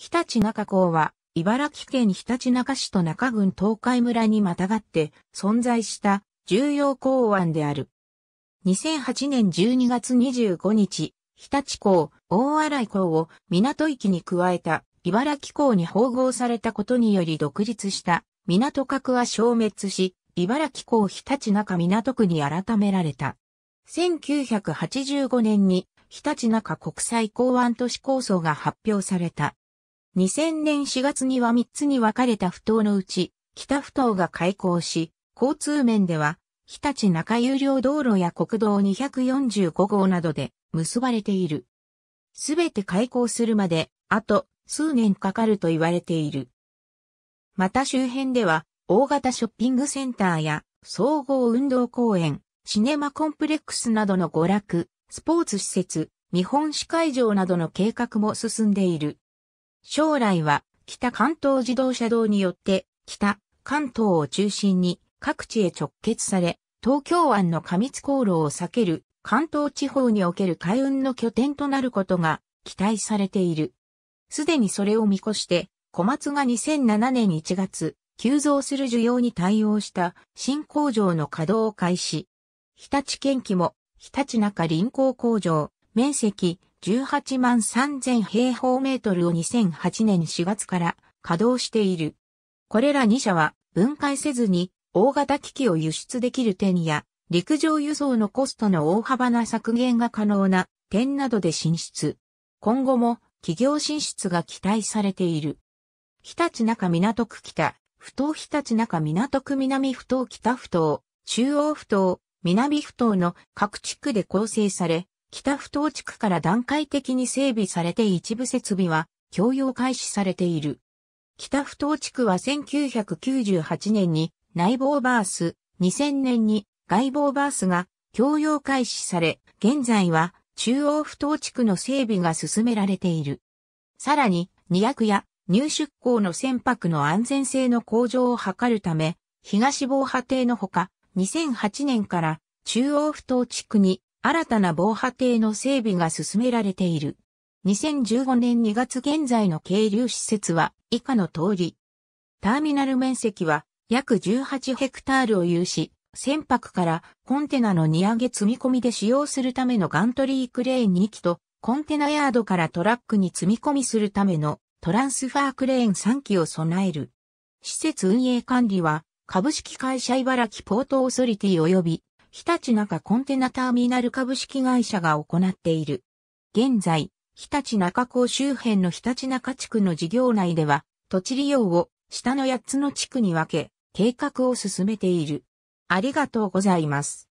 日立中港は、茨城県日立中市と中郡東海村にまたがって存在した重要港湾である。2008年12月25日、日立港、大洗港を港域に加えた茨城港に包合されたことにより独立した港角は消滅し、茨城港日立中港区に改められた。1985年に日立中国際港湾都市構想が発表された。2000年4月には3つに分かれた不頭のうち、北不頭が開港し、交通面では、日立中有料道路や国道245号などで結ばれている。すべて開港するまで、あと数年かかると言われている。また周辺では、大型ショッピングセンターや総合運動公園、シネマコンプレックスなどの娯楽、スポーツ施設、日本史会場などの計画も進んでいる。将来は北関東自動車道によって北関東を中心に各地へ直結され、東京湾の過密航路を避ける関東地方における海運の拠点となることが期待されている。すでにそれを見越して、小松が2007年1月、急増する需要に対応した新工場の稼働を開始。日立県機も日立中臨港工場、面積18万3000平方メートルを2008年4月から稼働している。これら2社は分解せずに大型機器を輸出できる点や陸上輸送のコストの大幅な削減が可能な点などで進出。今後も企業進出が期待されている。日立中港区北、不当日立中港区南不当北不当、中央不当、南不当の各地区で構成され、北不当地区から段階的に整備されて一部設備は供用開始されている。北不当地区は1998年に内房バース、2000年に外房バースが供用開始され、現在は中央不当地区の整備が進められている。さらに、二役や入出港の船舶の安全性の向上を図るため、東防波堤のほか、2008年から中央不当地区に新たな防波堤の整備が進められている。2015年2月現在の渓流施設は以下の通り。ターミナル面積は約18ヘクタールを有し、船舶からコンテナの荷上げ積み込みで使用するためのガントリークレーン2機と、コンテナヤードからトラックに積み込みするためのトランスファークレーン3機を備える。施設運営管理は株式会社茨城ポートオソリティ及び日立中コンテナターミナル株式会社が行っている。現在、日立中港周辺の日立中地区の事業内では、土地利用を下の8つの地区に分け、計画を進めている。ありがとうございます。